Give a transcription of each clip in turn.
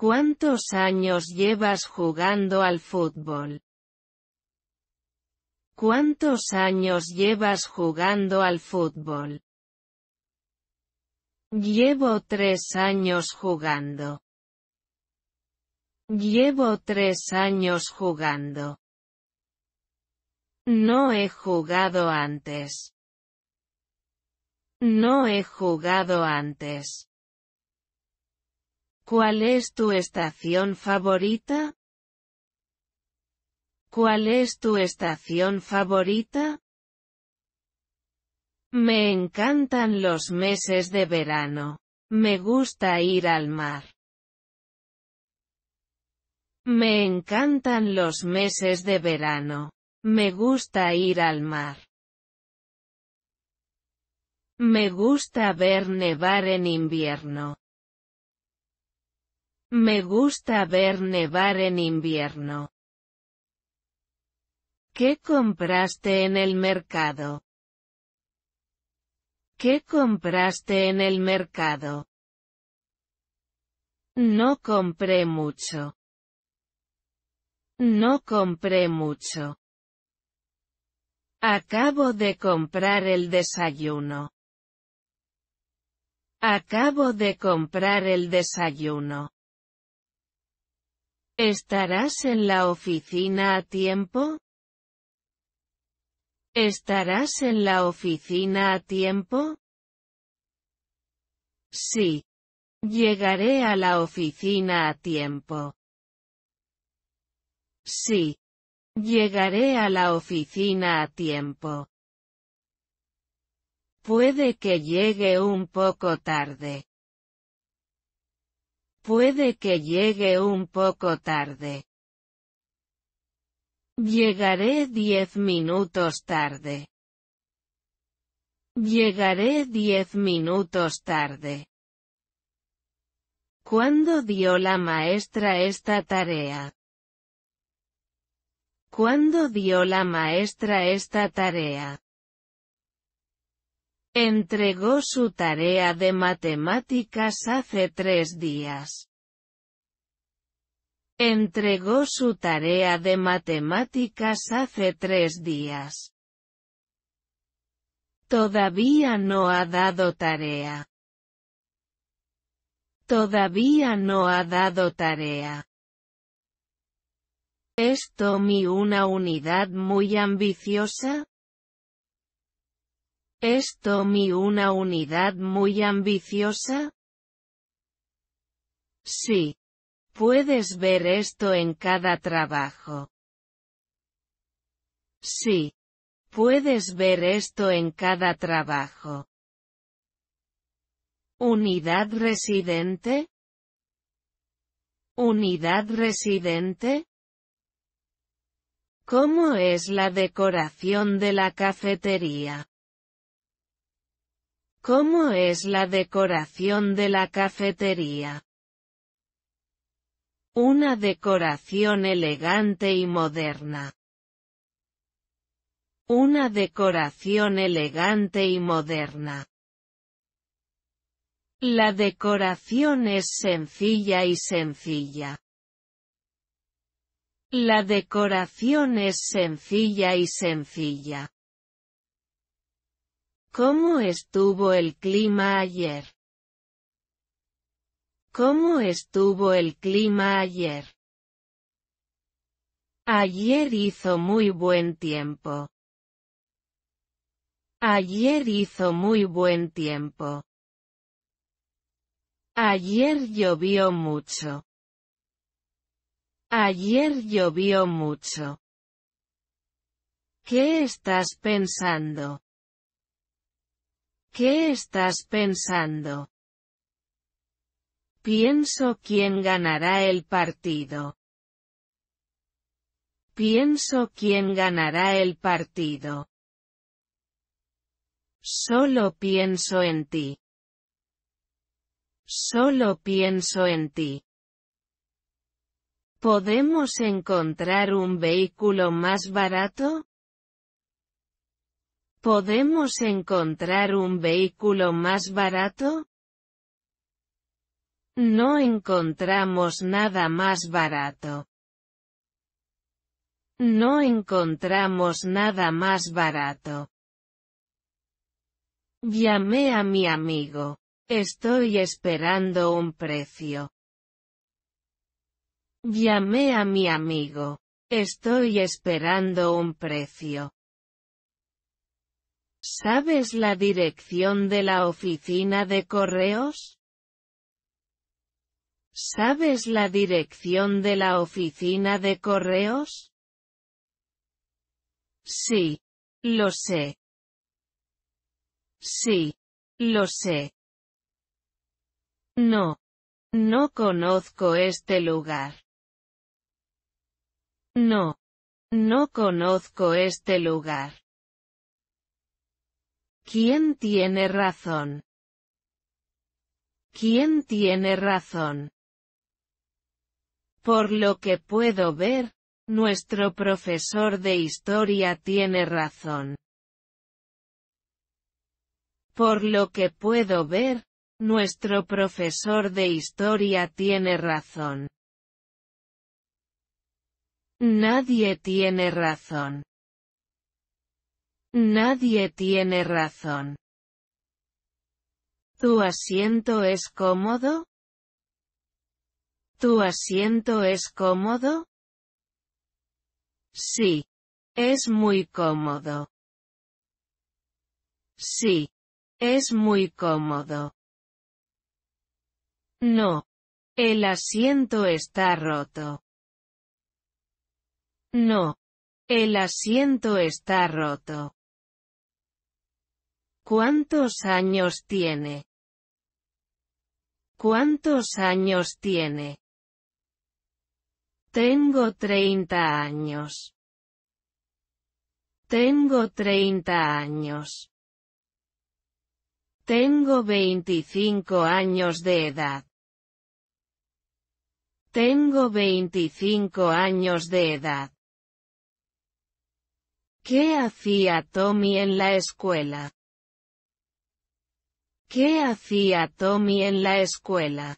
¿Cuántos años llevas jugando al fútbol? ¿Cuántos años llevas jugando al fútbol? Llevo tres años jugando. Llevo tres años jugando. No he jugado antes. No he jugado antes. ¿Cuál es tu estación favorita? ¿Cuál es tu estación favorita? Me encantan los meses de verano. Me gusta ir al mar. Me encantan los meses de verano. Me gusta ir al mar. Me gusta ver nevar en invierno. Me gusta ver nevar en invierno. ¿Qué compraste en el mercado? ¿Qué compraste en el mercado? No compré mucho. No compré mucho. Acabo de comprar el desayuno. Acabo de comprar el desayuno. ¿Estarás en la oficina a tiempo? ¿Estarás en la oficina a tiempo? Sí. Llegaré a la oficina a tiempo. Sí. Llegaré a la oficina a tiempo. Puede que llegue un poco tarde. Puede que llegue un poco tarde. Llegaré diez minutos tarde. Llegaré diez minutos tarde. ¿Cuándo dio la maestra esta tarea? ¿Cuándo dio la maestra esta tarea? Entregó su tarea de matemáticas hace tres días. Entregó su tarea de matemáticas hace tres días. Todavía no ha dado tarea. Todavía no ha dado tarea. ¿Es mi una unidad muy ambiciosa? ¿Es Tommy una unidad muy ambiciosa? Sí. Puedes ver esto en cada trabajo. Sí. Puedes ver esto en cada trabajo. Unidad residente. Unidad residente. ¿Cómo es la decoración de la cafetería? ¿Cómo es la decoración de la cafetería? Una decoración elegante y moderna. Una decoración elegante y moderna. La decoración es sencilla y sencilla. La decoración es sencilla y sencilla. ¿Cómo estuvo el clima ayer? ¿Cómo estuvo el clima ayer? Ayer hizo muy buen tiempo. Ayer hizo muy buen tiempo. Ayer llovió mucho. Ayer llovió mucho. ¿Qué estás pensando? ¿Qué estás pensando? Pienso quién ganará el partido. Pienso quién ganará el partido. Solo pienso en ti. Solo pienso en ti. ¿Podemos encontrar un vehículo más barato? ¿Podemos encontrar un vehículo más barato? No encontramos nada más barato. No encontramos nada más barato. Llamé a mi amigo. Estoy esperando un precio. Llamé a mi amigo. Estoy esperando un precio. ¿Sabes la dirección de la oficina de correos? ¿Sabes la dirección de la oficina de correos? Sí. Lo sé. Sí. Lo sé. No. No conozco este lugar. No. No conozco este lugar. ¿Quién tiene razón? ¿Quién tiene razón? Por lo que puedo ver, nuestro profesor de historia tiene razón. Por lo que puedo ver, nuestro profesor de historia tiene razón. Nadie tiene razón. Nadie tiene razón. ¿Tu asiento es cómodo? ¿Tu asiento es cómodo? Sí. Es muy cómodo. Sí. Es muy cómodo. No. El asiento está roto. No. El asiento está roto. ¿Cuántos años tiene? ¿Cuántos años tiene? Tengo 30 años. Tengo 30 años. Tengo 25 años de edad. Tengo 25 años de edad. ¿Qué hacía Tommy en la escuela? ¿Qué hacía Tommy en la escuela?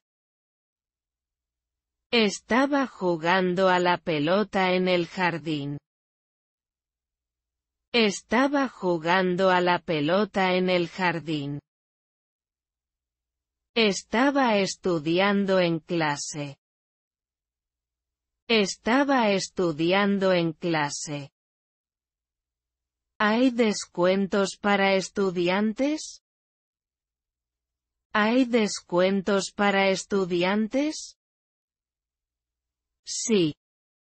Estaba jugando a la pelota en el jardín. Estaba jugando a la pelota en el jardín. Estaba estudiando en clase. Estaba estudiando en clase. ¿Hay descuentos para estudiantes? ¿Hay descuentos para estudiantes? Sí.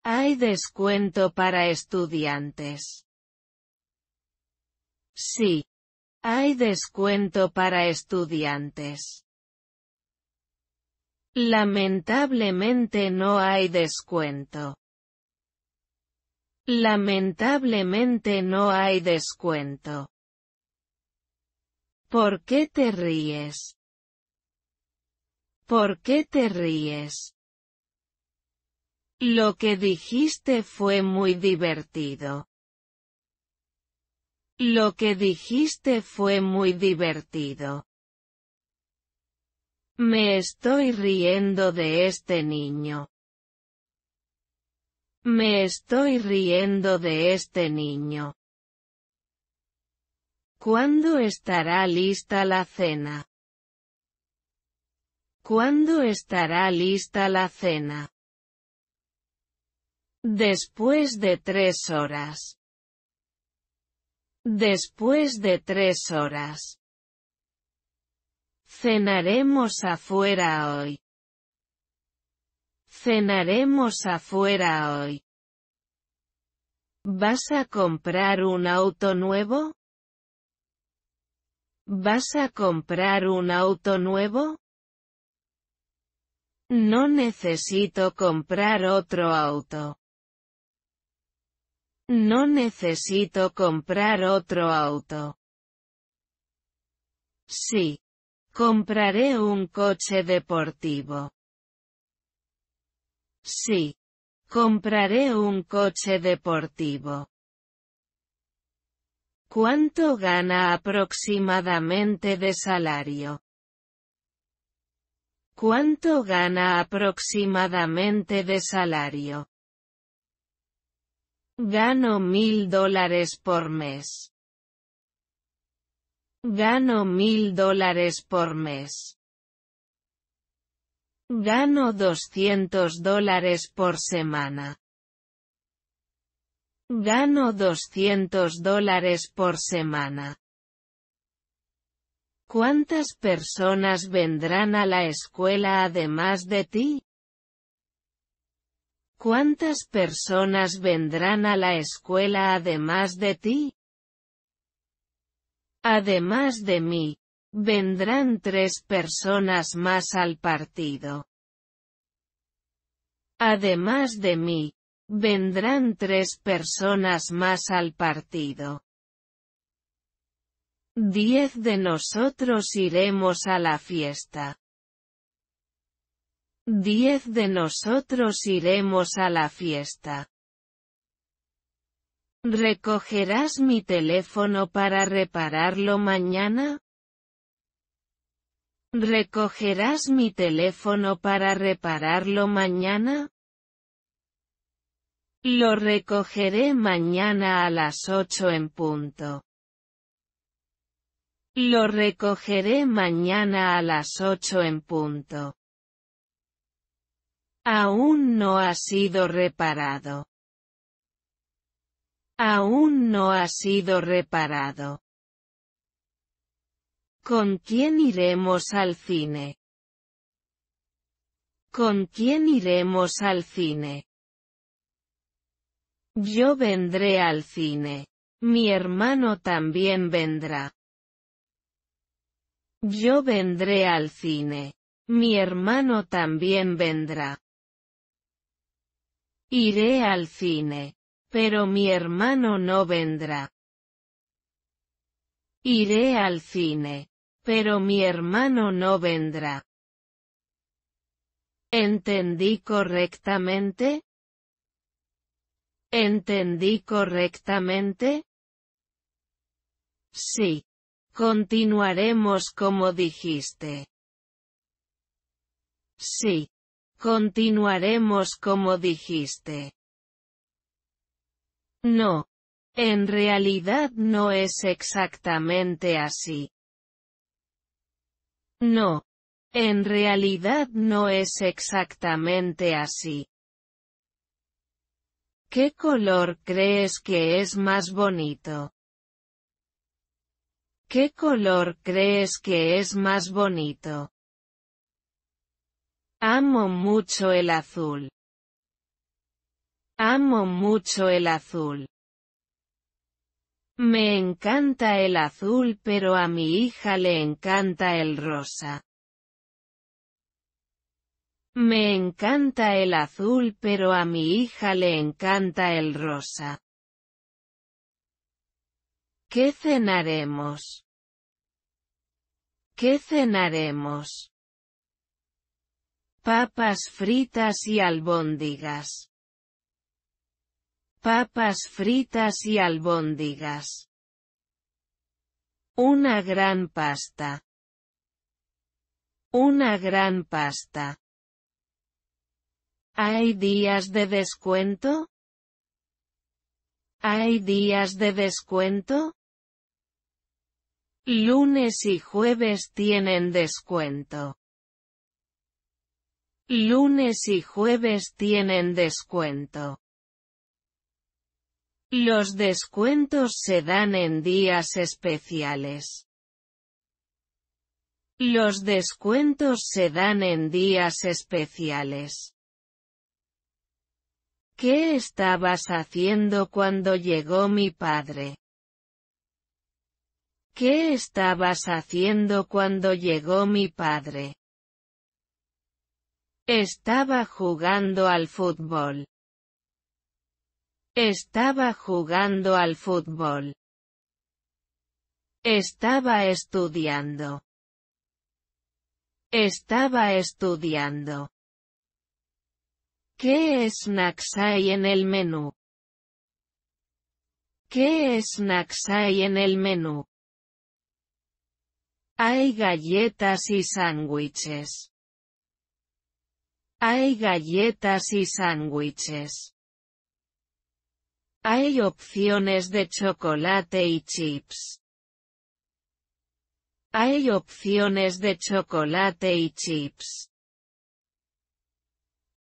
Hay descuento para estudiantes. Sí. Hay descuento para estudiantes. Lamentablemente no hay descuento. Lamentablemente no hay descuento. ¿Por qué te ríes? ¿Por qué te ríes? Lo que dijiste fue muy divertido. Lo que dijiste fue muy divertido. Me estoy riendo de este niño. Me estoy riendo de este niño. ¿Cuándo estará lista la cena? ¿Cuándo estará lista la cena? Después de tres horas. Después de tres horas. Cenaremos afuera hoy. Cenaremos afuera hoy. ¿Vas a comprar un auto nuevo? ¿Vas a comprar un auto nuevo? No necesito comprar otro auto. No necesito comprar otro auto. Sí. Compraré un coche deportivo. Sí. Compraré un coche deportivo. ¿Cuánto gana aproximadamente de salario? ¿Cuánto gana aproximadamente de salario? Gano mil dólares por mes. Gano mil dólares por mes. Gano doscientos dólares por semana. Gano doscientos dólares por semana. ¿Cuántas personas vendrán a la escuela además de ti? ¿Cuántas personas vendrán a la escuela además de ti? Además de mí, vendrán tres personas más al partido. Además de mí, vendrán tres personas más al partido. Diez de nosotros iremos a la fiesta. Diez de nosotros iremos a la fiesta. ¿Recogerás mi teléfono para repararlo mañana? ¿Recogerás mi teléfono para repararlo mañana? Lo recogeré mañana a las ocho en punto. Lo recogeré mañana a las ocho en punto. Aún no ha sido reparado. Aún no ha sido reparado. ¿Con quién iremos al cine? ¿Con quién iremos al cine? Yo vendré al cine. Mi hermano también vendrá. Yo vendré al cine. Mi hermano también vendrá. Iré al cine. Pero mi hermano no vendrá. Iré al cine. Pero mi hermano no vendrá. ¿Entendí correctamente? ¿Entendí correctamente? Sí. Continuaremos como dijiste. Sí. Continuaremos como dijiste. No. En realidad no es exactamente así. No. En realidad no es exactamente así. ¿Qué color crees que es más bonito? ¿Qué color crees que es más bonito? Amo mucho el azul. Amo mucho el azul. Me encanta el azul pero a mi hija le encanta el rosa. Me encanta el azul pero a mi hija le encanta el rosa. ¿Qué cenaremos? ¿Qué cenaremos? Papas fritas y albóndigas. Papas fritas y albóndigas. Una gran pasta. Una gran pasta. ¿Hay días de descuento? ¿Hay días de descuento? Lunes y jueves tienen descuento. Lunes y jueves tienen descuento. Los descuentos se dan en días especiales. Los descuentos se dan en días especiales. ¿Qué estabas haciendo cuando llegó mi padre? ¿Qué estabas haciendo cuando llegó mi padre? Estaba jugando al fútbol. Estaba jugando al fútbol. Estaba estudiando. Estaba estudiando. ¿Qué snacks hay en el menú? ¿Qué snacks hay en el menú? Hay galletas y sándwiches. Hay galletas y sándwiches. Hay opciones de chocolate y chips. Hay opciones de chocolate y chips.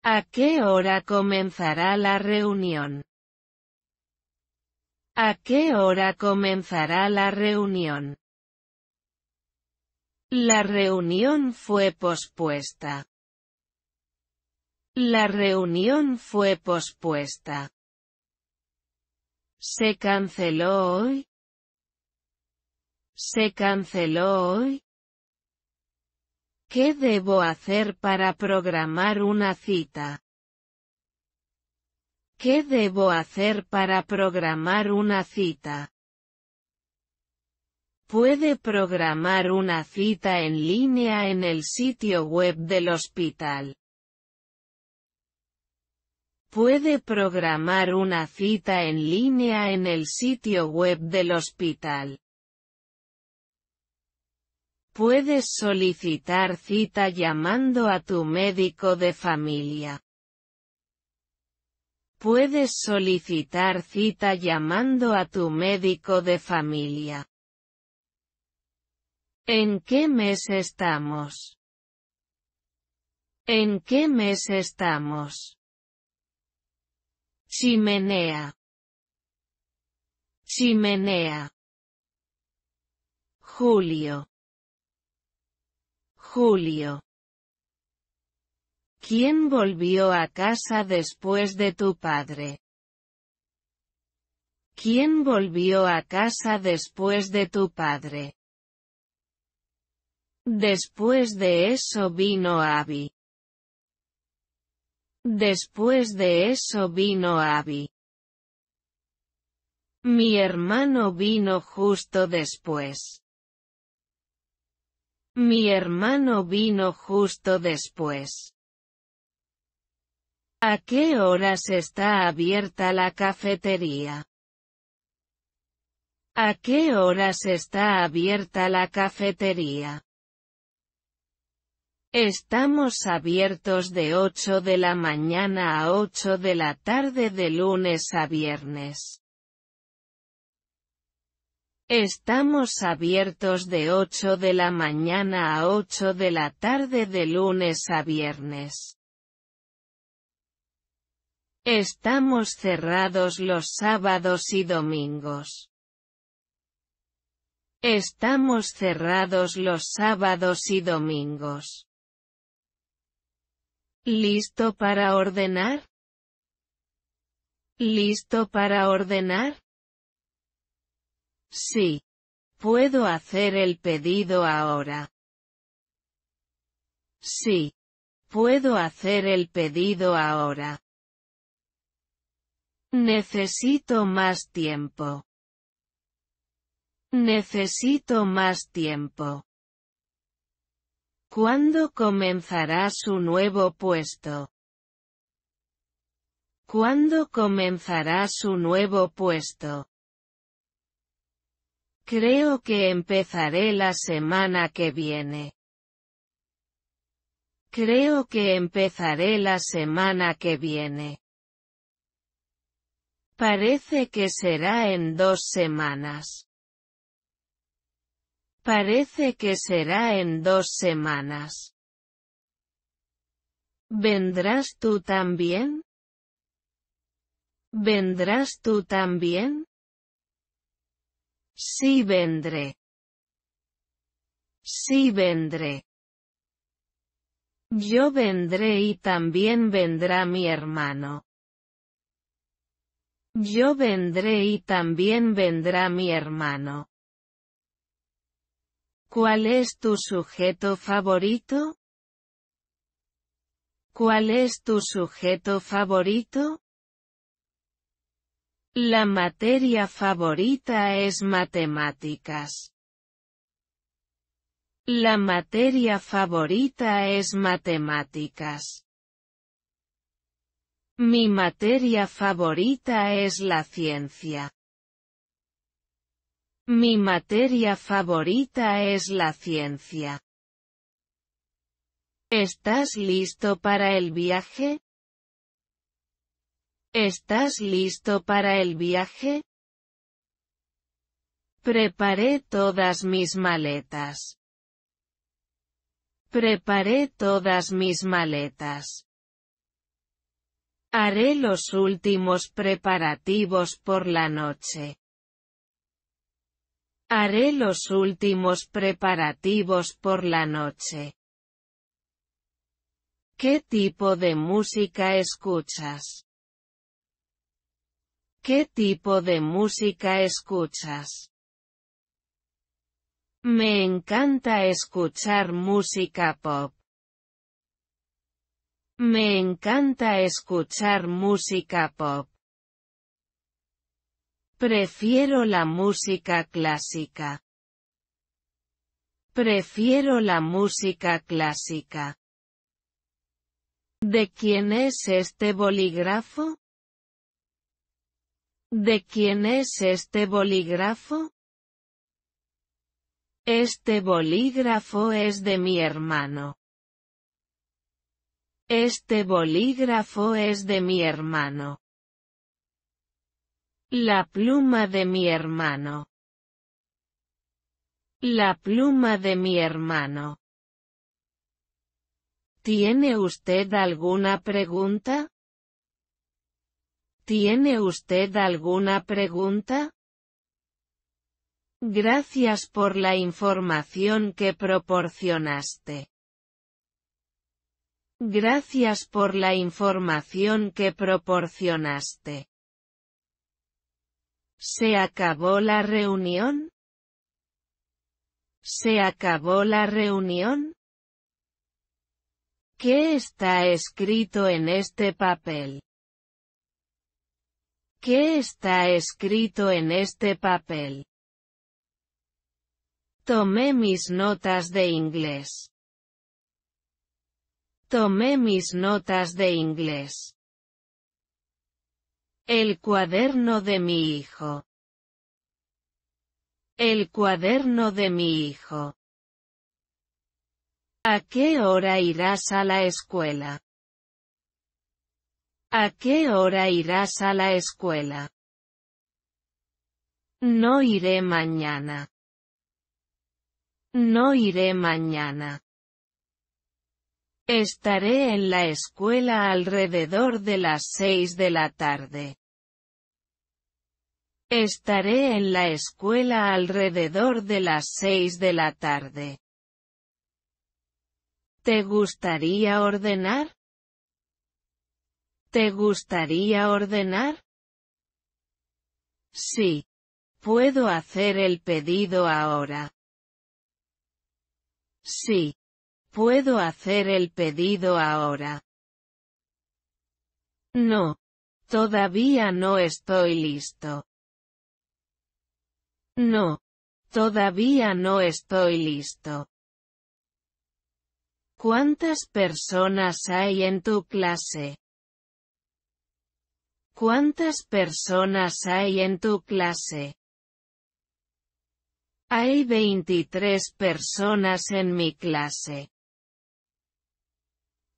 ¿A qué hora comenzará la reunión? ¿A qué hora comenzará la reunión? La reunión fue pospuesta. La reunión fue pospuesta. Se canceló hoy. Se canceló hoy. ¿Qué debo hacer para programar una cita? ¿Qué debo hacer para programar una cita? Puede programar una cita en línea en el sitio web del hospital. Puede programar una cita en línea en el sitio web del hospital. Puedes solicitar cita llamando a tu médico de familia. Puedes solicitar cita llamando a tu médico de familia. ¿En qué mes estamos? ¿En qué mes estamos? Chimenea. Chimenea. Julio. Julio. ¿Quién volvió a casa después de tu padre? ¿Quién volvió a casa después de tu padre? Después de eso vino Abby. Después de eso vino Abby. Mi hermano vino justo después. Mi hermano vino justo después. ¿A qué horas está abierta la cafetería? ¿A qué horas está abierta la cafetería? Estamos abiertos de 8 de la mañana a 8 de la tarde de lunes a viernes. Estamos abiertos de 8 de la mañana a 8 de la tarde de lunes a viernes. Estamos cerrados los sábados y domingos. Estamos cerrados los sábados y domingos. ¿Listo para ordenar? ¿Listo para ordenar? Sí. Puedo hacer el pedido ahora. Sí. Puedo hacer el pedido ahora. Necesito más tiempo. Necesito más tiempo. ¿Cuándo comenzará su nuevo puesto? ¿Cuándo comenzará su nuevo puesto? Creo que empezaré la semana que viene. Creo que empezaré la semana que viene. Parece que será en dos semanas. Parece que será en dos semanas. ¿Vendrás tú también? ¿Vendrás tú también? Sí vendré. Sí vendré. Yo vendré y también vendrá mi hermano. Yo vendré y también vendrá mi hermano. ¿Cuál es tu sujeto favorito? ¿Cuál es tu sujeto favorito? La materia favorita es matemáticas. La materia favorita es matemáticas. Mi materia favorita es la ciencia. Mi materia favorita es la ciencia. ¿Estás listo para el viaje? ¿Estás listo para el viaje? Preparé todas mis maletas. Preparé todas mis maletas. Haré los últimos preparativos por la noche. Haré los últimos preparativos por la noche. ¿Qué tipo de música escuchas? ¿Qué tipo de música escuchas? Me encanta escuchar música pop. Me encanta escuchar música pop. Prefiero la música clásica. Prefiero la música clásica. ¿De quién es este bolígrafo? ¿De quién es este bolígrafo? Este bolígrafo es de mi hermano. Este bolígrafo es de mi hermano. La pluma de mi hermano. La pluma de mi hermano. ¿Tiene usted alguna pregunta? ¿Tiene usted alguna pregunta? Gracias por la información que proporcionaste. Gracias por la información que proporcionaste. ¿Se acabó la reunión? ¿Se acabó la reunión? ¿Qué está escrito en este papel? ¿Qué está escrito en este papel? Tomé mis notas de inglés. Tomé mis notas de inglés. El cuaderno de mi hijo. El cuaderno de mi hijo. ¿A qué hora irás a la escuela? ¿A qué hora irás a la escuela? No iré mañana. No iré mañana. Estaré en la escuela alrededor de las seis de la tarde. Estaré en la escuela alrededor de las seis de la tarde. ¿Te gustaría ordenar? ¿Te gustaría ordenar? Sí. Puedo hacer el pedido ahora. Sí. ¿Puedo hacer el pedido ahora? No. Todavía no estoy listo. No. Todavía no estoy listo. ¿Cuántas personas hay en tu clase? ¿Cuántas personas hay en tu clase? Hay 23 personas en mi clase.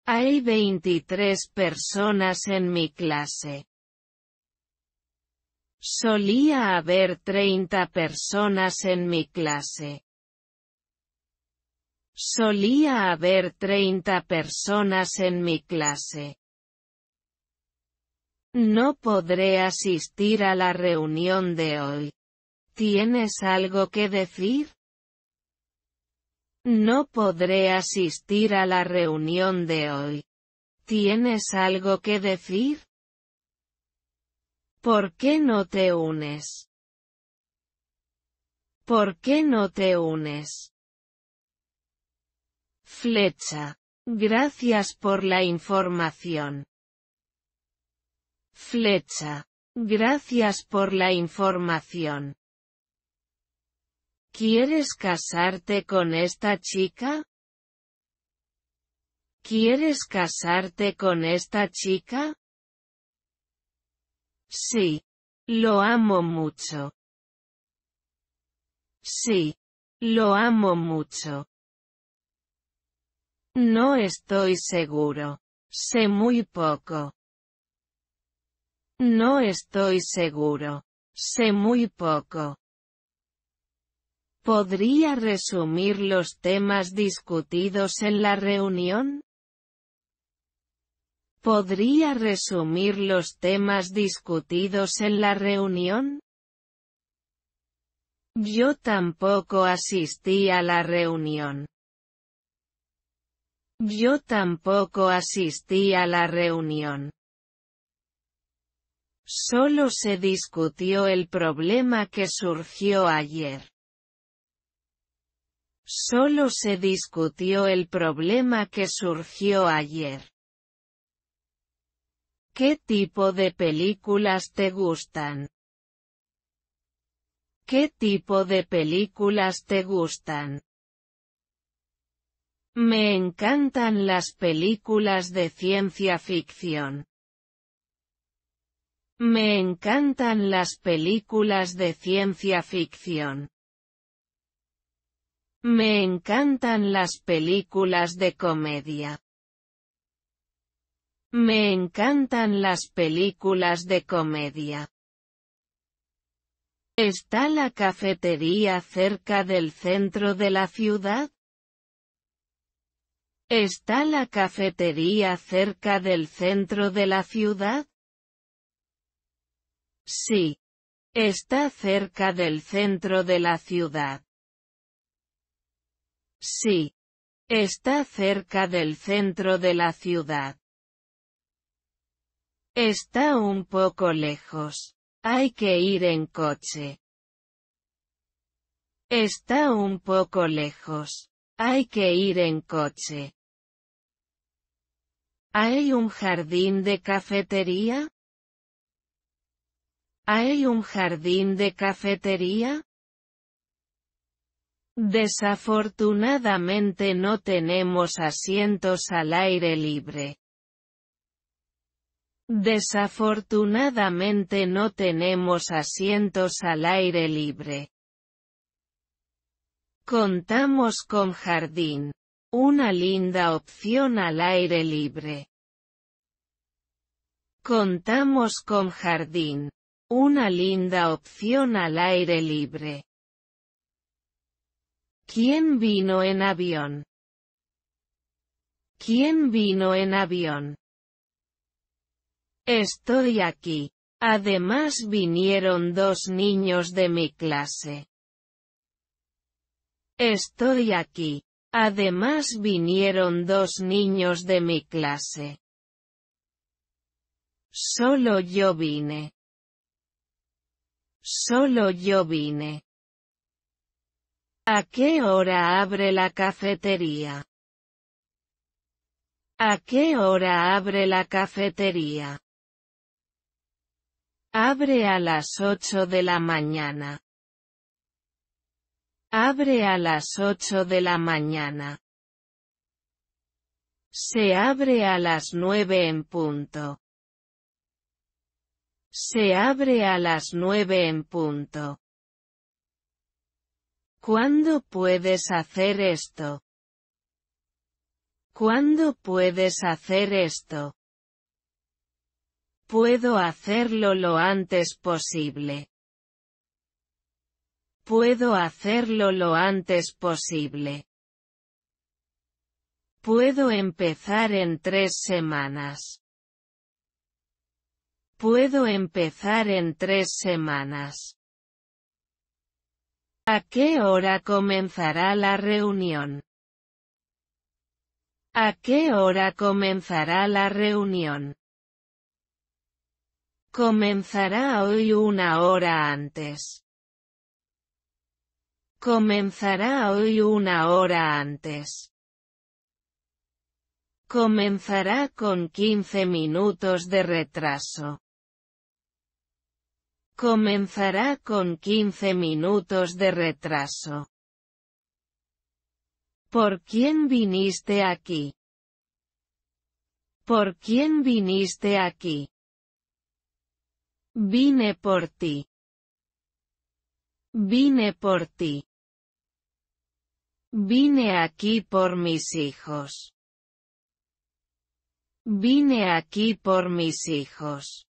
Hay 23 personas en mi clase. Solía haber 30 personas en mi clase. Solía haber 30 personas en mi clase. No podré asistir a la reunión de hoy. ¿Tienes algo que decir? No podré asistir a la reunión de hoy. ¿Tienes algo que decir? ¿Por qué no te unes? ¿Por qué no te unes? Flecha. Gracias por la información. Flecha. Gracias por la información. ¿Quieres casarte con esta chica? ¿Quieres casarte con esta chica? Sí. Lo amo mucho. Sí. Lo amo mucho. No estoy seguro. Sé muy poco. No estoy seguro. Sé muy poco. ¿Podría resumir los temas discutidos en la reunión? ¿Podría resumir los temas discutidos en la reunión? Yo tampoco asistí a la reunión. Yo tampoco asistí a la reunión. Solo se discutió el problema que surgió ayer. Solo se discutió el problema que surgió ayer. ¿Qué tipo de películas te gustan? ¿Qué tipo de películas te gustan? Me encantan las películas de ciencia ficción. Me encantan las películas de ciencia ficción. Me encantan las películas de comedia. Me encantan las películas de comedia. ¿Está la cafetería cerca del centro de la ciudad? ¿Está la cafetería cerca del centro de la ciudad? Sí. Está cerca del centro de la ciudad. Sí. Está cerca del centro de la ciudad. Está un poco lejos. Hay que ir en coche. Está un poco lejos. Hay que ir en coche. ¿Hay un jardín de cafetería? ¿Hay un jardín de cafetería? Desafortunadamente no tenemos asientos al aire libre. Desafortunadamente no tenemos asientos al aire libre. Contamos con jardín. Una linda opción al aire libre. Contamos con jardín. Una linda opción al aire libre. ¿Quién vino en avión? ¿Quién vino en avión? Estoy aquí. Además vinieron dos niños de mi clase. Estoy aquí. Además vinieron dos niños de mi clase. Solo yo vine. Solo yo vine. ¿A qué hora abre la cafetería? ¿A qué hora abre la cafetería? Abre a las ocho de la mañana. Abre a las ocho de la mañana. Se abre a las nueve en punto. Se abre a las nueve en punto. ¿Cuándo puedes hacer esto? ¿Cuándo puedes hacer esto? Puedo hacerlo lo antes posible. Puedo hacerlo lo antes posible. Puedo empezar en tres semanas. Puedo empezar en tres semanas. ¿A qué hora comenzará la reunión? ¿A qué hora comenzará la reunión? Comenzará hoy una hora antes. Comenzará hoy una hora antes. Comenzará con quince minutos de retraso. Comenzará con 15 minutos de retraso. ¿Por quién viniste aquí? ¿Por quién viniste aquí? Vine por ti. Vine por ti. Vine aquí por mis hijos. Vine aquí por mis hijos.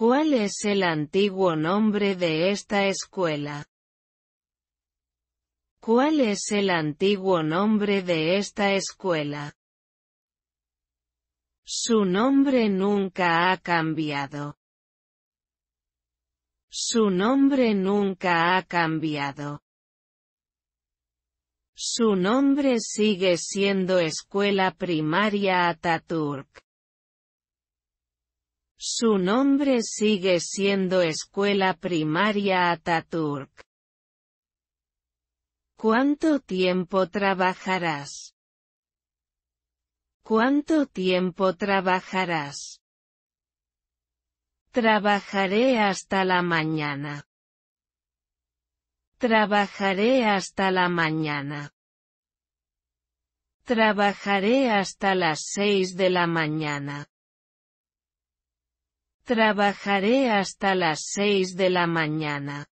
¿Cuál es el antiguo nombre de esta escuela? ¿Cuál es el antiguo nombre de esta escuela? Su nombre nunca ha cambiado. Su nombre nunca ha cambiado. Su nombre sigue siendo Escuela Primaria Ataturk. Su nombre sigue siendo Escuela Primaria Ataturk. ¿Cuánto tiempo trabajarás? ¿Cuánto tiempo trabajarás? Trabajaré hasta la mañana. Trabajaré hasta la mañana. Trabajaré hasta las seis de la mañana. Trabajaré hasta las seis de la mañana.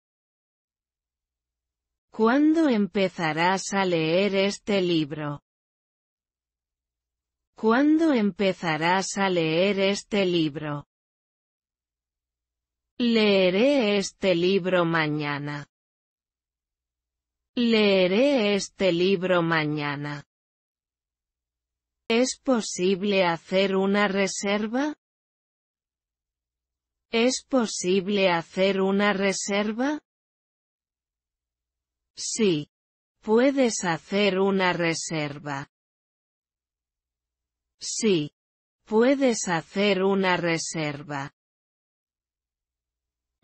¿Cuándo empezarás a leer este libro? ¿Cuándo empezarás a leer este libro? Leeré este libro mañana. Leeré este libro mañana. ¿Es posible hacer una reserva? ¿Es posible hacer una reserva? Sí. Puedes hacer una reserva. Sí. Puedes hacer una reserva.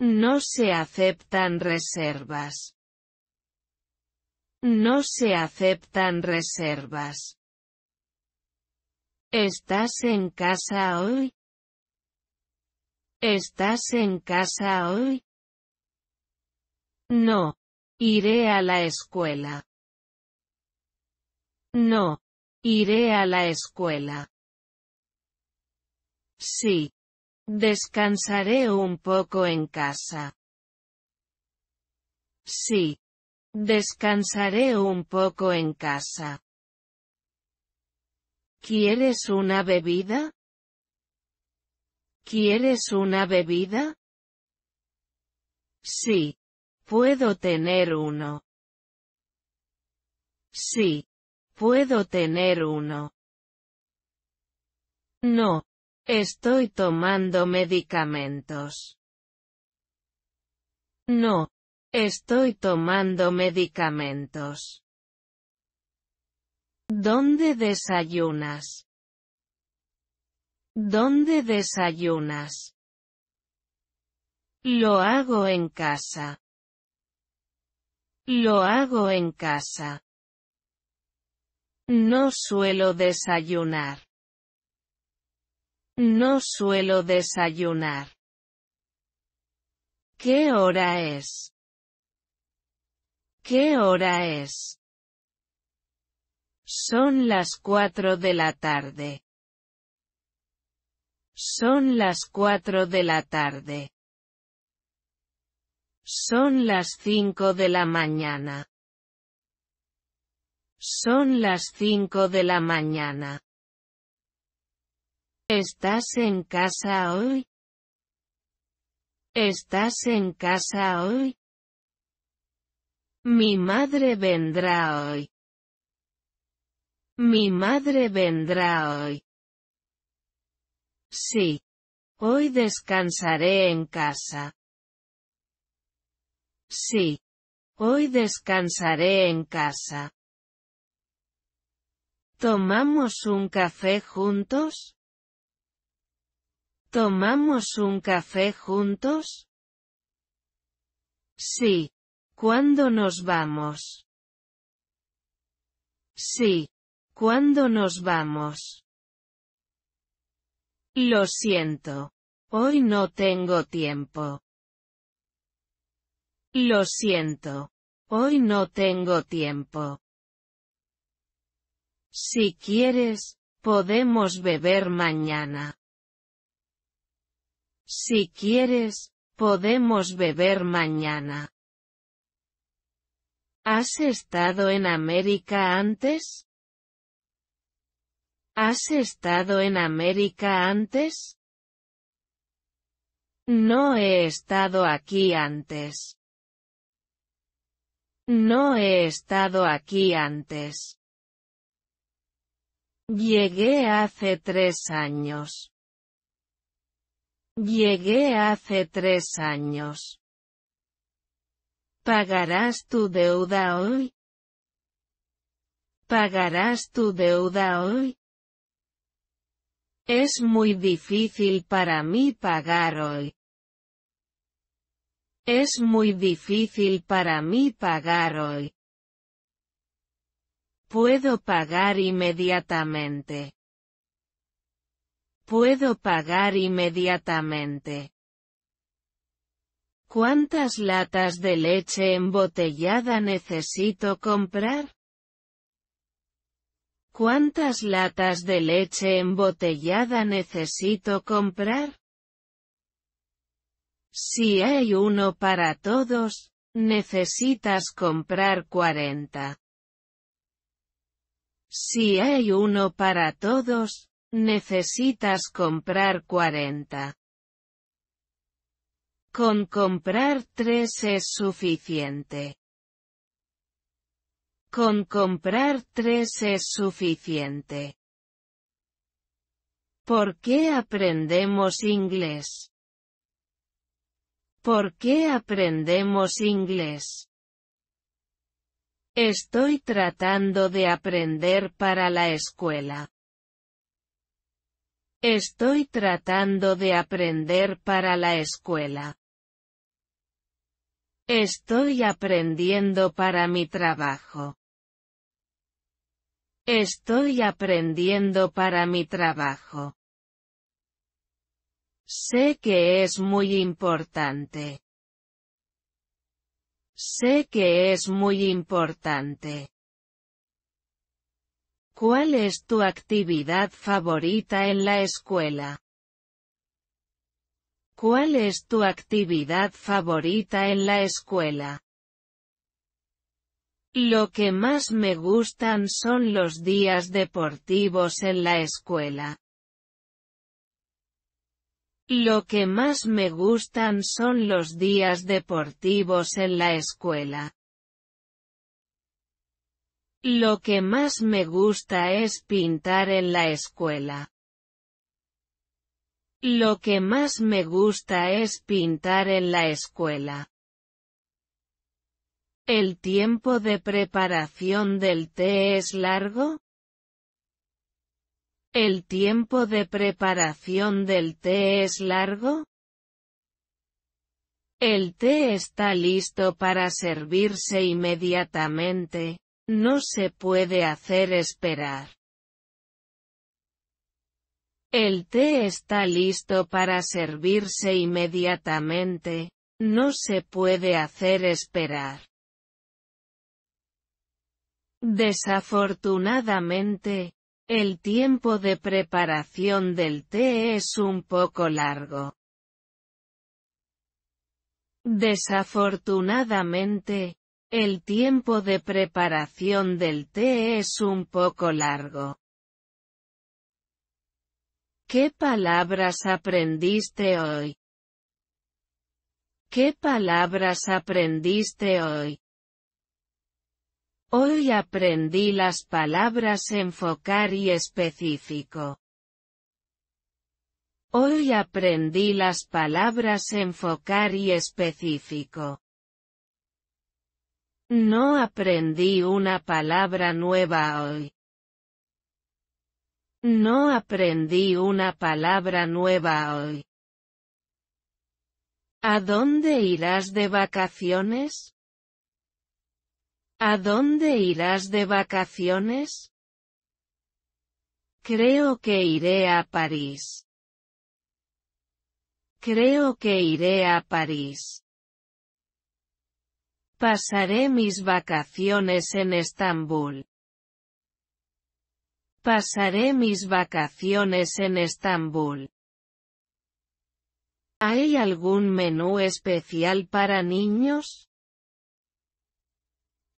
No se aceptan reservas. No se aceptan reservas. ¿Estás en casa hoy? ¿Estás en casa hoy? No. Iré a la escuela. No. Iré a la escuela. Sí. Descansaré un poco en casa. Sí. Descansaré un poco en casa. ¿Quieres una bebida? ¿Quieres una bebida? Sí. Puedo tener uno. Sí. Puedo tener uno. No. Estoy tomando medicamentos. No. Estoy tomando medicamentos. ¿Dónde desayunas? ¿Dónde desayunas? Lo hago en casa. Lo hago en casa. No suelo desayunar. No suelo desayunar. ¿Qué hora es? ¿Qué hora es? Son las cuatro de la tarde. Son las cuatro de la tarde. Son las cinco de la mañana. Son las cinco de la mañana. ¿Estás en casa hoy? ¿Estás en casa hoy? Mi madre vendrá hoy. Mi madre vendrá hoy. Sí. Hoy descansaré en casa. Sí. Hoy descansaré en casa. ¿Tomamos un café juntos? ¿Tomamos un café juntos? Sí. ¿Cuándo nos vamos? Sí. ¿Cuándo nos vamos? Lo siento. Hoy no tengo tiempo. Lo siento. Hoy no tengo tiempo. Si quieres, podemos beber mañana. Si quieres, podemos beber mañana. ¿Has estado en América antes? ¿Has estado en América antes? No he estado aquí antes. No he estado aquí antes. Llegué hace tres años. Llegué hace tres años. ¿Pagarás tu deuda hoy? ¿Pagarás tu deuda hoy? Es muy difícil para mí pagar hoy. Es muy difícil para mí pagar hoy. Puedo pagar inmediatamente. Puedo pagar inmediatamente. ¿Cuántas latas de leche embotellada necesito comprar? ¿Cuántas latas de leche embotellada necesito comprar? Si hay uno para todos, necesitas comprar 40. Si hay uno para todos, necesitas comprar 40. Con comprar tres es suficiente. Con comprar tres es suficiente. ¿Por qué aprendemos inglés? ¿Por qué aprendemos inglés? Estoy tratando de aprender para la escuela. Estoy tratando de aprender para la escuela. Estoy aprendiendo para mi trabajo. Estoy aprendiendo para mi trabajo. Sé que es muy importante. Sé que es muy importante. ¿Cuál es tu actividad favorita en la escuela? ¿Cuál es tu actividad favorita en la escuela? Lo que más me gustan son los días deportivos en la escuela. Lo que más me gustan son los días deportivos en la escuela. Lo que más me gusta es pintar en la escuela. Lo que más me gusta es pintar en la escuela. ¿El tiempo de preparación del té es largo? ¿El tiempo de preparación del té es largo? El té está listo para servirse inmediatamente, no se puede hacer esperar. El té está listo para servirse inmediatamente, no se puede hacer esperar. Desafortunadamente, el tiempo de preparación del té es un poco largo. Desafortunadamente, el tiempo de preparación del té es un poco largo. ¿Qué palabras aprendiste hoy? ¿Qué palabras aprendiste hoy? Hoy aprendí las palabras enfocar y específico. Hoy aprendí las palabras enfocar y específico. No aprendí una palabra nueva hoy. No aprendí una palabra nueva hoy. ¿A dónde irás de vacaciones? ¿A dónde irás de vacaciones? Creo que iré a París. Creo que iré a París. Pasaré mis vacaciones en Estambul. Pasaré mis vacaciones en Estambul. ¿Hay algún menú especial para niños?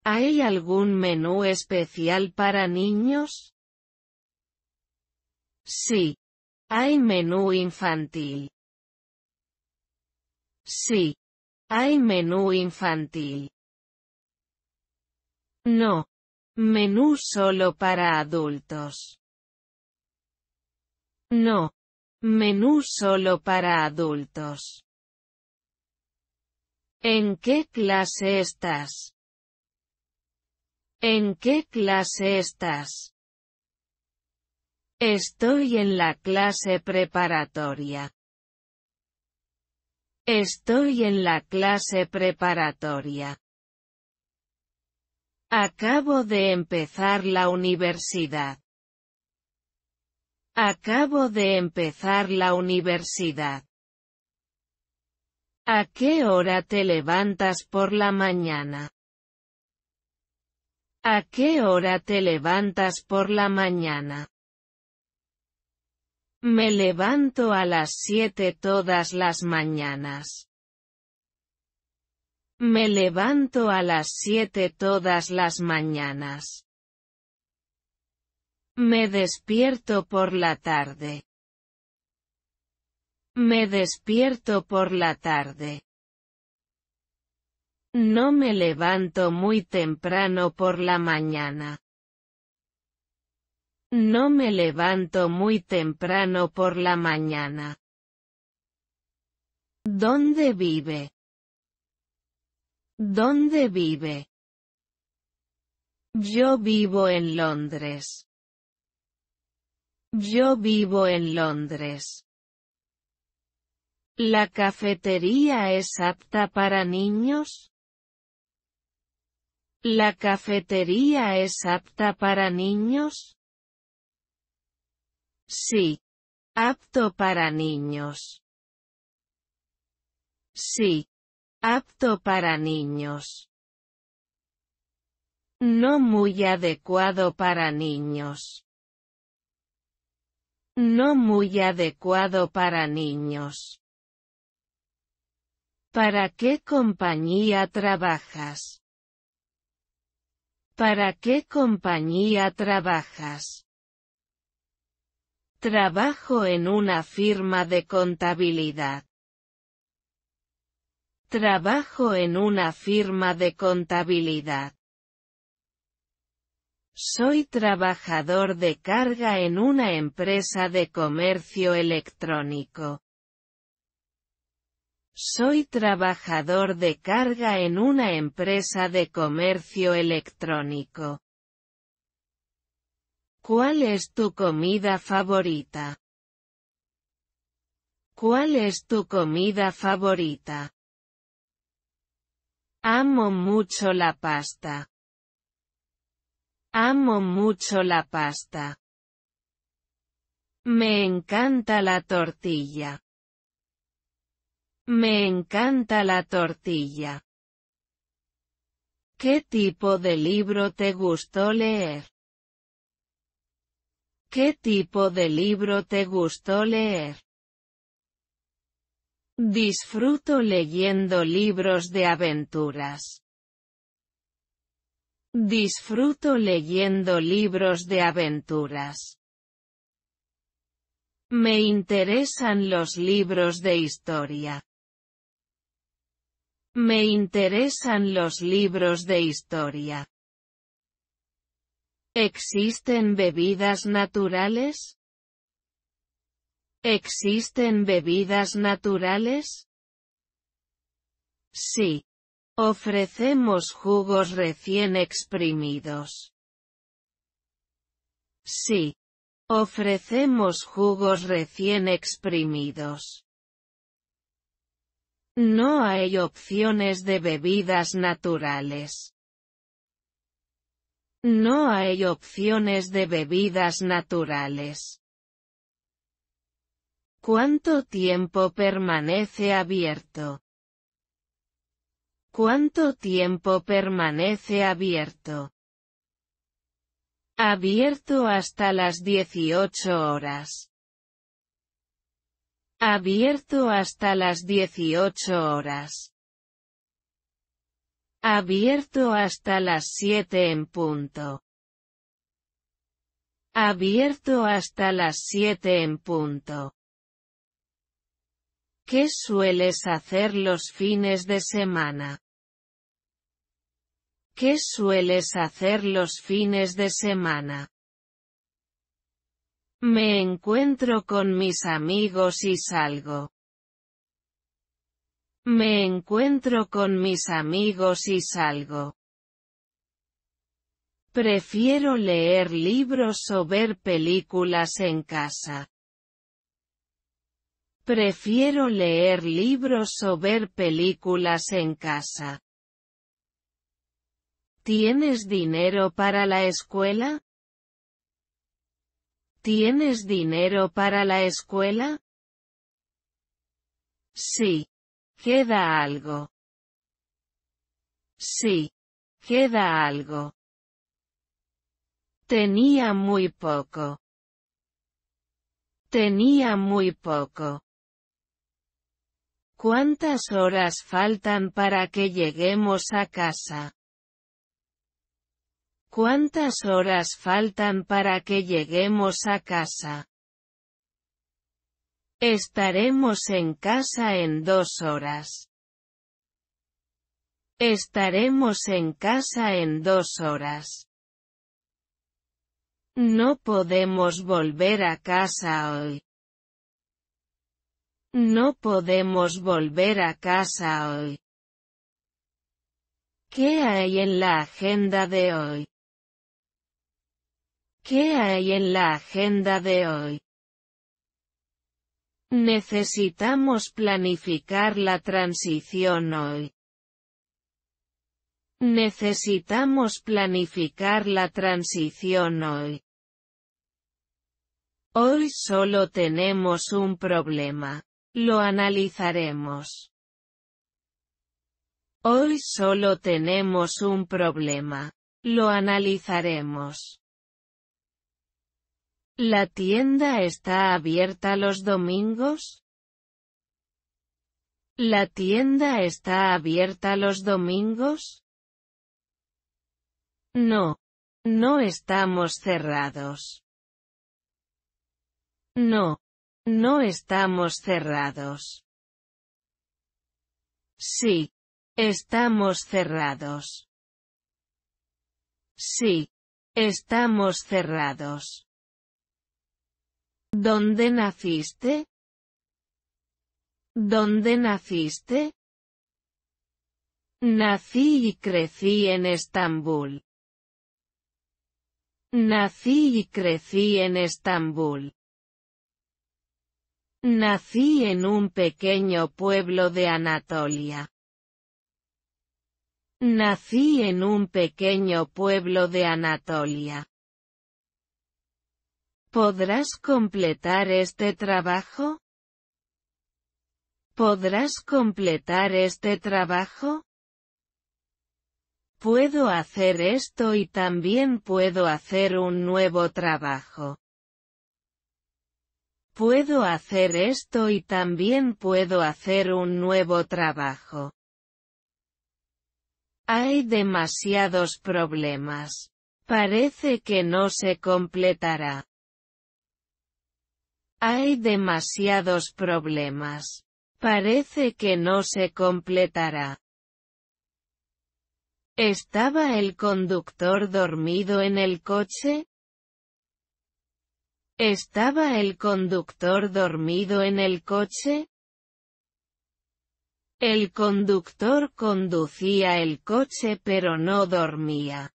¿Hay algún menú especial para niños? Sí. Hay menú infantil. Sí. Hay menú infantil. No. Menú solo para adultos. No. Menú solo para adultos. ¿En qué clase estás? ¿En qué clase estás? Estoy en la clase preparatoria. Estoy en la clase preparatoria. Acabo de empezar la universidad. Acabo de empezar la universidad. ¿A qué hora te levantas por la mañana? ¿A qué hora te levantas por la mañana? Me levanto a las siete todas las mañanas. Me levanto a las siete todas las mañanas. Me despierto por la tarde. Me despierto por la tarde. No me levanto muy temprano por la mañana. No me levanto muy temprano por la mañana. ¿Dónde vive? ¿Dónde vive? Yo vivo en Londres. Yo vivo en Londres. ¿La cafetería es apta para niños? ¿La cafetería es apta para niños? Sí. Apto para niños. Sí. Apto para niños. No muy adecuado para niños. No muy adecuado para niños. ¿Para qué compañía trabajas? ¿Para qué compañía trabajas? Trabajo en una firma de contabilidad. Trabajo en una firma de contabilidad. Soy trabajador de carga en una empresa de comercio electrónico. Soy trabajador de carga en una empresa de comercio electrónico. ¿Cuál es tu comida favorita? ¿Cuál es tu comida favorita? Amo mucho la pasta. Amo mucho la pasta. Me encanta la tortilla. Me encanta la tortilla. ¿Qué tipo de libro te gustó leer? ¿Qué tipo de libro te gustó leer? Disfruto leyendo libros de aventuras. Disfruto leyendo libros de aventuras. Me interesan los libros de historia. Me interesan los libros de historia. ¿Existen bebidas naturales? ¿Existen bebidas naturales? Sí. Ofrecemos jugos recién exprimidos. Sí. Ofrecemos jugos recién exprimidos. No hay opciones de bebidas naturales. No hay opciones de bebidas naturales. ¿Cuánto tiempo permanece abierto? ¿Cuánto tiempo permanece abierto? Abierto hasta las 18 horas. Abierto hasta las 18 horas. Abierto hasta las 7 en punto. Abierto hasta las 7 en punto. ¿Qué sueles hacer los fines de semana? ¿Qué sueles hacer los fines de semana? Me encuentro con mis amigos y salgo. Me encuentro con mis amigos y salgo. Prefiero leer libros o ver películas en casa. Prefiero leer libros o ver películas en casa. ¿Tienes dinero para la escuela? ¿Tienes dinero para la escuela? Sí. Queda algo. Sí. Queda algo. Tenía muy poco. Tenía muy poco. ¿Cuántas horas faltan para que lleguemos a casa? ¿Cuántas horas faltan para que lleguemos a casa? Estaremos en casa en dos horas. Estaremos en casa en dos horas. No podemos volver a casa hoy. No podemos volver a casa hoy. ¿Qué hay en la agenda de hoy? ¿Qué hay en la agenda de hoy? Necesitamos planificar la transición hoy. Necesitamos planificar la transición hoy. Hoy solo tenemos un problema. Lo analizaremos. Hoy solo tenemos un problema. Lo analizaremos. ¿La tienda está abierta los domingos? ¿La tienda está abierta los domingos? No. No estamos cerrados. No. No estamos cerrados. Sí. Estamos cerrados. Sí. Estamos cerrados. ¿Dónde naciste? ¿Dónde naciste? Nací y crecí en Estambul. Nací y crecí en Estambul. Nací en un pequeño pueblo de Anatolia. Nací en un pequeño pueblo de Anatolia. ¿Podrás completar este trabajo? ¿Podrás completar este trabajo? Puedo hacer esto y también puedo hacer un nuevo trabajo. Puedo hacer esto y también puedo hacer un nuevo trabajo. Hay demasiados problemas. Parece que no se completará. Hay demasiados problemas. Parece que no se completará. ¿Estaba el conductor dormido en el coche? ¿Estaba el conductor dormido en el coche? El conductor conducía el coche pero no dormía.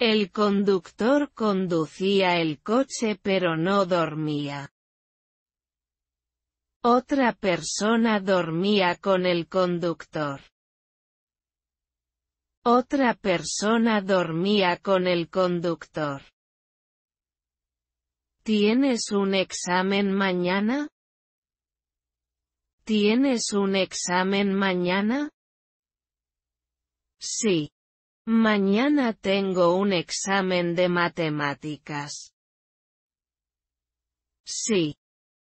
El conductor conducía el coche pero no dormía. Otra persona dormía con el conductor. Otra persona dormía con el conductor. ¿Tienes un examen mañana? ¿Tienes un examen mañana? Sí. Mañana tengo un examen de matemáticas. Sí.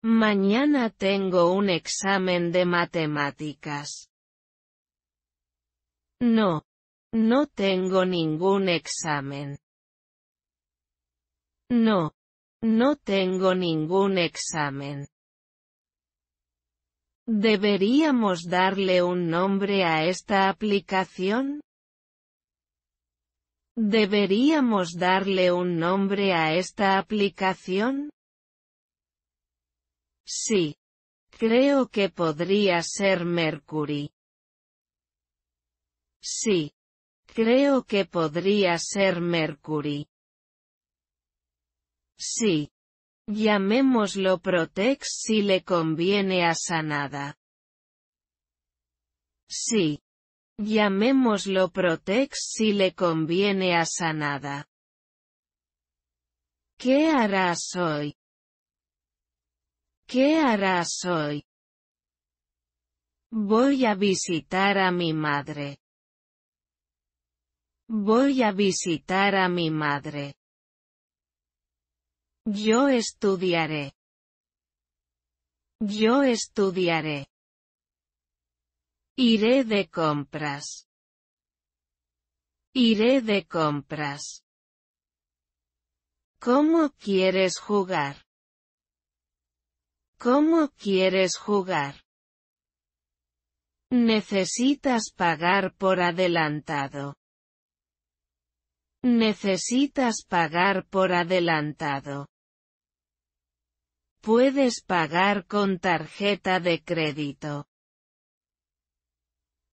Mañana tengo un examen de matemáticas. No. No tengo ningún examen. No. No tengo ningún examen. ¿Deberíamos darle un nombre a esta aplicación? ¿Deberíamos darle un nombre a esta aplicación? Sí. Creo que podría ser Mercury. Sí. Creo que podría ser Mercury. Sí. Llamémoslo Protex si le conviene a Sanada. Sí. Llamémoslo Protex si le conviene a Sanada. ¿Qué harás hoy? ¿Qué harás hoy? Voy a visitar a mi madre. Voy a visitar a mi madre. Yo estudiaré. Yo estudiaré. Iré de compras. Iré de compras. ¿Cómo quieres jugar? ¿Cómo quieres jugar? Necesitas pagar por adelantado. Necesitas pagar por adelantado. Puedes pagar con tarjeta de crédito.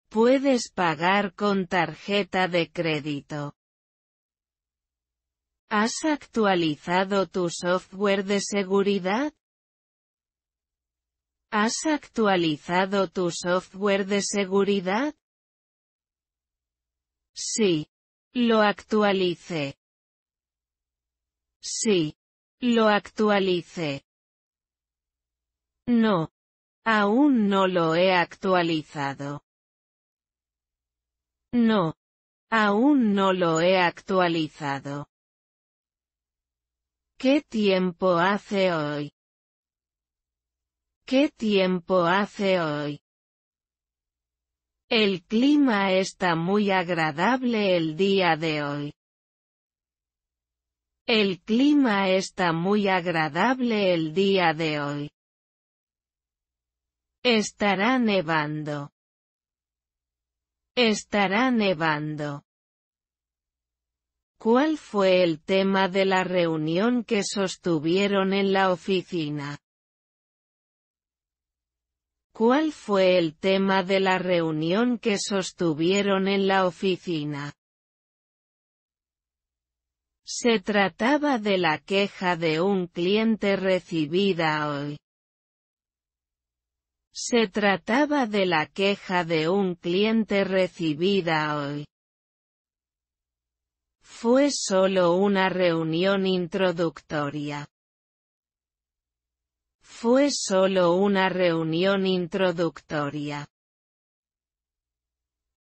Puedes pagar con tarjeta de crédito. ¿Has actualizado tu software de seguridad? ¿Has actualizado tu software de seguridad? Sí. Lo actualice. Sí. Lo actualice. No. Aún no lo he actualizado. No. Aún no lo he actualizado. ¿Qué tiempo hace hoy? ¿Qué tiempo hace hoy? El clima está muy agradable el día de hoy. El clima está muy agradable el día de hoy. Estará nevando. Estará nevando. ¿Cuál fue el tema de la reunión que sostuvieron en la oficina? ¿Cuál fue el tema de la reunión que sostuvieron en la oficina? Se trataba de la queja de un cliente recibida hoy. Se trataba de la queja de un cliente recibida hoy. Fue solo una reunión introductoria. Fue solo una reunión introductoria.